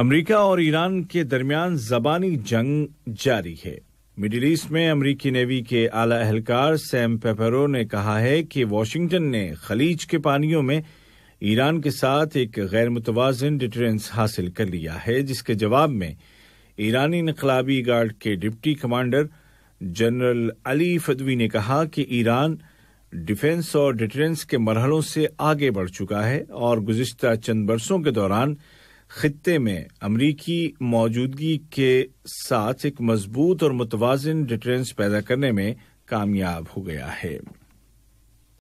America और Iran के दरमियान जबानी जंग जारी है मिडिल ईस्ट में अमरीकी नेवी के आला एहलकार सैम पेपरो ने कहा है कि वाशिंगटन ने खलीज के पानियों में ईरान के साथ एक गैर मुतवाजन डिटरेंस हासिल कर लिया है जिसके जवाब में ईरानी इनकलाबी गार्ड के deputy commander general Ali Fadavi ने कहा कि ईरान डिफेंस और डिटरेंस के मरहलों से आगे बढ़ चुका है और गुजशत चंद बरसों के दौरान खत्े में अमरीकी मौजूदगी के साथ एक मजबूत और मुतवाजन डिटरेंस पैदा करने में कामयाब हो गया है